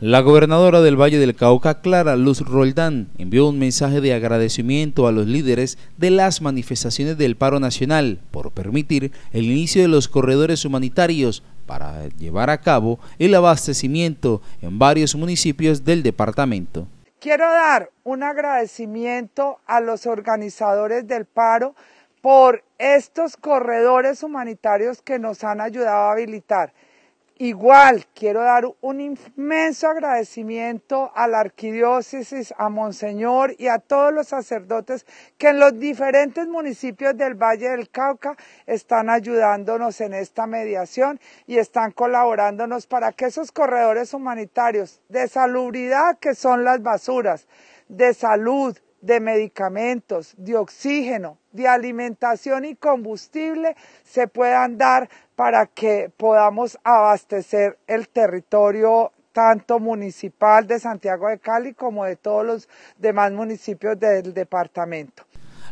La gobernadora del Valle del Cauca, Clara Luz Roldán, envió un mensaje de agradecimiento a los líderes de las manifestaciones del paro nacional por permitir el inicio de los corredores humanitarios para llevar a cabo el abastecimiento en varios municipios del departamento. Quiero dar un agradecimiento a los organizadores del paro por estos corredores humanitarios que nos han ayudado a habilitar. Igual quiero dar un inmenso agradecimiento a la arquidiócesis, a Monseñor y a todos los sacerdotes que en los diferentes municipios del Valle del Cauca están ayudándonos en esta mediación y están colaborándonos para que esos corredores humanitarios de salubridad que son las basuras, de salud, de medicamentos, de oxígeno, de alimentación y combustible se puedan dar para que podamos abastecer el territorio tanto municipal de Santiago de Cali como de todos los demás municipios del departamento.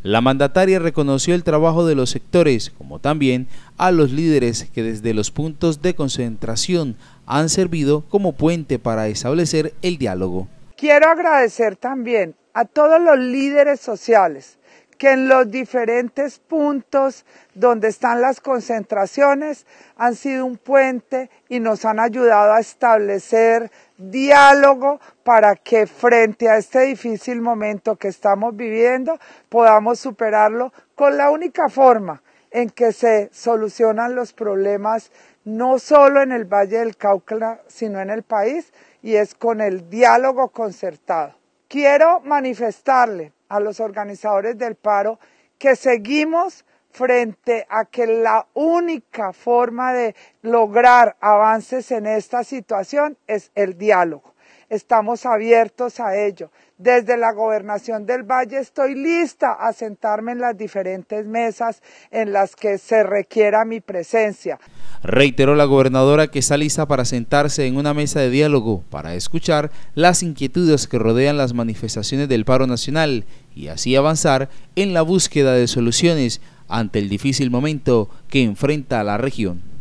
La mandataria reconoció el trabajo de los sectores, como también a los líderes que desde los puntos de concentración han servido como puente para establecer el diálogo. Quiero agradecer también a todos los líderes sociales que en los diferentes puntos donde están las concentraciones han sido un puente y nos han ayudado a establecer diálogo para que frente a este difícil momento que estamos viviendo podamos superarlo con la única forma en que se solucionan los problemas no solo en el Valle del Cauca, sino en el país, y es con el diálogo concertado. Quiero manifestarle a los organizadores del paro que seguimos frente a que la única forma de lograr avances en esta situación es el diálogo. Estamos abiertos a ello. Desde la gobernación del Valle estoy lista a sentarme en las diferentes mesas en las que se requiera mi presencia. Reiteró la gobernadora que está lista para sentarse en una mesa de diálogo para escuchar las inquietudes que rodean las manifestaciones del paro nacional y así avanzar en la búsqueda de soluciones ante el difícil momento que enfrenta la región.